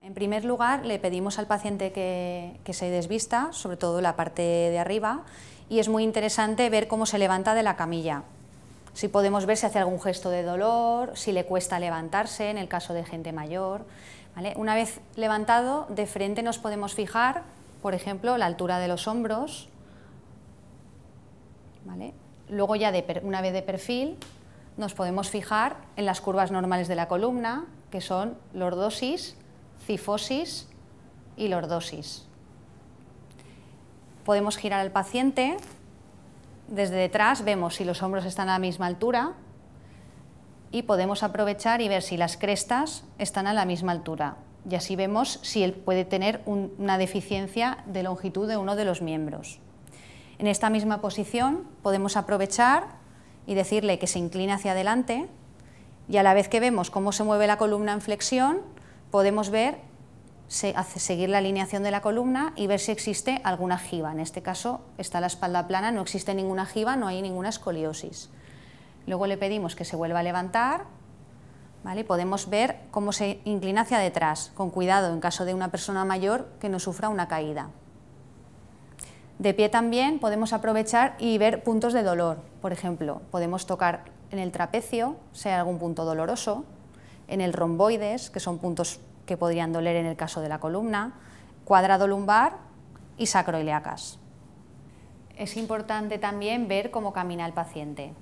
En primer lugar, le pedimos al paciente que, se desvista, sobre todo la parte de arriba, y es muy interesante ver cómo se levanta de la camilla. Si podemos ver si hace algún gesto de dolor, si le cuesta levantarse, en el caso de gente mayor. Una vez levantado, de frente nos podemos fijar, por ejemplo, la altura de los hombros. Luego ya una vez de perfil, nos podemos fijar en las curvas normales de la columna, que son lordosis, cifosis y lordosis. Podemos girar al paciente. Desde detrás vemos si los hombros están a la misma altura y podemos aprovechar y ver si las crestas están a la misma altura. Y así vemos si él puede tener una deficiencia de longitud de uno de los miembros. En esta misma posición podemos aprovechar y decirle que se inclina hacia adelante y a la vez que vemos cómo se mueve la columna en flexión, podemos ver, seguir la alineación de la columna y ver si existe alguna jiba. En este caso está la espalda plana, no existe ninguna jiba, no hay ninguna escoliosis. Luego le pedimos que se vuelva a levantar. ¿vale? Podemos ver cómo se inclina hacia detrás, con cuidado en caso de una persona mayor que no sufra una caída. De pie también podemos aprovechar y ver puntos de dolor. Por ejemplo, podemos tocar en el trapecio, si hay algún punto doloroso, en el romboides, que son puntos que podrían doler en el caso de la columna, cuadrado lumbar y sacroiliacas. Es importante también ver cómo camina el paciente.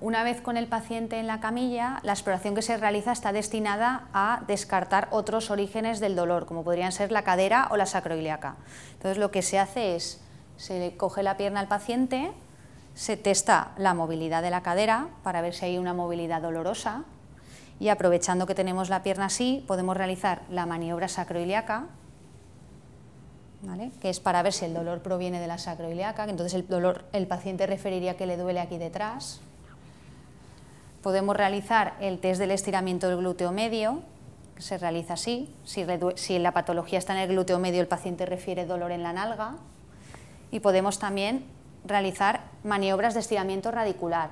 una vez con el paciente en la camilla, la exploración que se realiza está destinada a descartar otros orígenes del dolor, como podrían ser la cadera o la sacroiliaca. Entonces lo que se hace es, se coge la pierna al paciente, se testa la movilidad de la cadera para ver si hay una movilidad dolorosa y aprovechando que tenemos la pierna así, podemos realizar la maniobra sacroiliaca, que es para ver si el dolor proviene de la sacroiliaca, entonces el dolor el paciente referiría que le duele aquí detrás. Podemos realizar el test del estiramiento del glúteo medio, que se realiza así. Si, si la patología está en el glúteo medio, el paciente refiere dolor en la nalga. Y podemos también realizar maniobras de estiramiento radicular.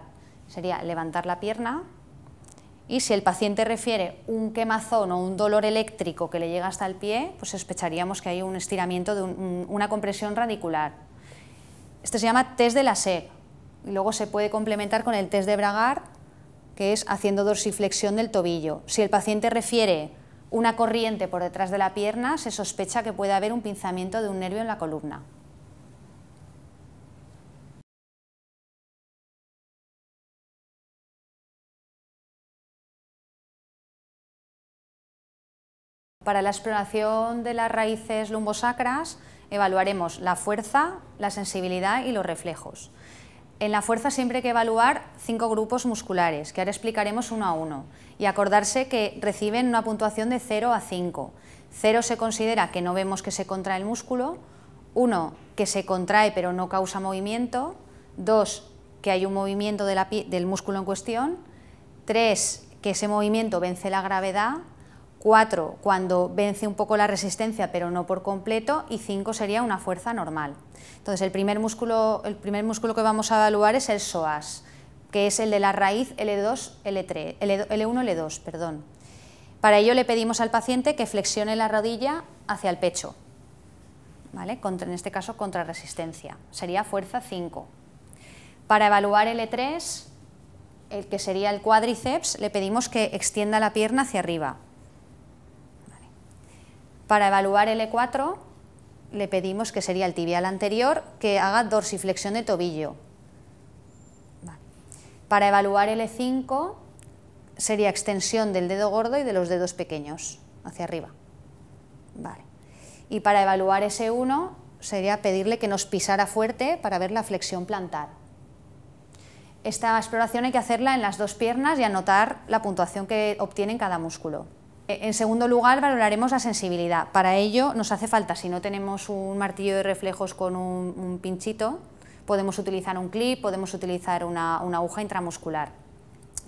Sería levantar la pierna, y si el paciente refiere un quemazón o un dolor eléctrico que le llega hasta el pie, pues sospecharíamos que hay un estiramiento de una compresión radicular. Esto se llama test de la SEP. Y luego se puede complementar con el test de Bragard que es haciendo dorsiflexión del tobillo. Si el paciente refiere una corriente por detrás de la pierna, se sospecha que puede haber un pinzamiento de un nervio en la columna. Para la exploración de las raíces lumbosacras evaluaremos la fuerza, la sensibilidad y los reflejos. En la fuerza siempre hay que evaluar cinco grupos musculares, que ahora explicaremos uno a uno, y acordarse que reciben una puntuación de 0 a 5. 0 se considera que no vemos que se contrae el músculo, 1 que se contrae pero no causa movimiento, 2 que hay un movimiento del músculo en cuestión, 3 que ese movimiento vence la gravedad 4 cuando vence un poco la resistencia pero no por completo y 5 sería una fuerza normal. Entonces el primer músculo, el primer músculo que vamos a evaluar es el psoas, que es el de la raíz L2, L3, L1, L2. Perdón. Para ello le pedimos al paciente que flexione la rodilla hacia el pecho, ¿vale? contra, en este caso contra resistencia, sería fuerza 5. Para evaluar L3, el que sería el cuádriceps, le pedimos que extienda la pierna hacia arriba, para evaluar L4 e le pedimos que sería el tibial anterior que haga dorsiflexión de tobillo. Para evaluar L5 e sería extensión del dedo gordo y de los dedos pequeños hacia arriba. Y para evaluar S1 e sería pedirle que nos pisara fuerte para ver la flexión plantar. Esta exploración hay que hacerla en las dos piernas y anotar la puntuación que en cada músculo. Eh, en segundo lugar, valoraremos la sensibilidad. Para ello nos hace falta, si no tenemos un martillo de reflejos con un, pinchito, podemos utilizar un clip, podemos utilizar una aguja intramuscular.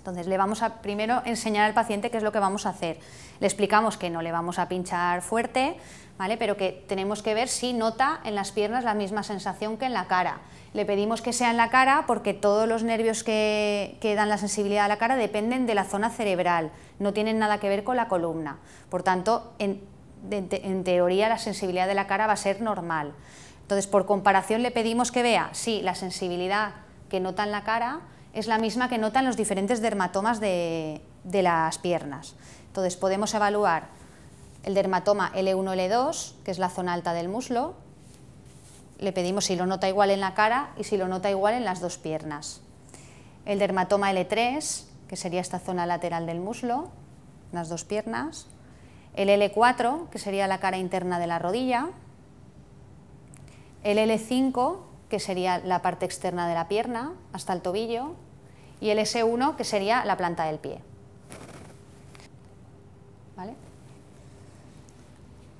Entonces le vamos a primero enseñar al paciente qué es lo que vamos a hacer. Le explicamos que no le vamos a pinchar fuerte, ¿vale? pero que tenemos que ver si nota en las piernas la misma sensación que en la cara. Le pedimos que sea en la cara porque todos los nervios que, que dan la sensibilidad a la cara dependen de la zona cerebral, no tienen nada que ver con la columna. Por tanto, en, teoría la sensibilidad de la cara va a ser normal. Entonces, por comparación le pedimos que vea, si la sensibilidad que nota en la cara, es la misma que notan los diferentes dermatomas de, las piernas. Entonces podemos evaluar el dermatoma L1, L2, que es la zona alta del muslo, le pedimos si lo nota igual en la cara y si lo nota igual en las dos piernas. El dermatoma L3, que sería esta zona lateral del muslo, las dos piernas. El L4, que sería la cara interna de la rodilla. El L5, que sería la parte externa de la pierna hasta el tobillo, y el S1, que sería la planta del pie. ¿Vale?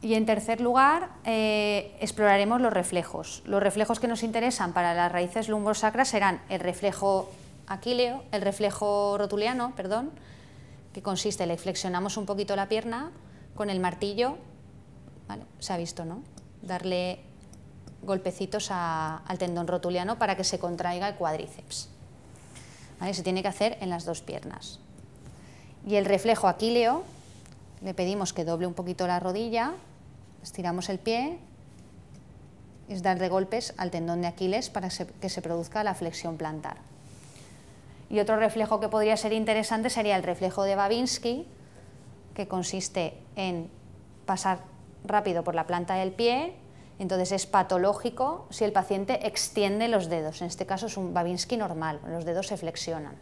Y en tercer lugar, eh, exploraremos los reflejos. Los reflejos que nos interesan para las raíces lumbosacras serán el reflejo aquileo, el reflejo rotuliano, perdón, que consiste, le flexionamos un poquito la pierna con el martillo, se ha visto, ¿no? Darle golpecitos al tendón rotuliano para que se contraiga el cuádriceps. Se tiene que hacer en las dos piernas. Y el reflejo aquileo, le pedimos que doble un poquito la rodilla, estiramos el pie, es dar de golpes al tendón de Aquiles para que se produzca la flexión plantar. Y otro reflejo que podría ser interesante sería el reflejo de Babinski, que consiste en pasar rápido por la planta del pie, entonces es patológico si el paciente extiende los dedos. En este caso es un Babinski normal, los dedos se flexionan.